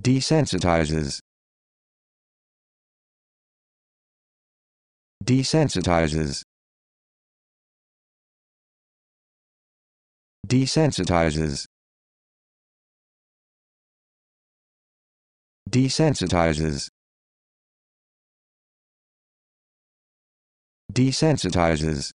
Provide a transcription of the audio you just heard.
desensitizes desensitizes desensitizes desensitizes desensitizes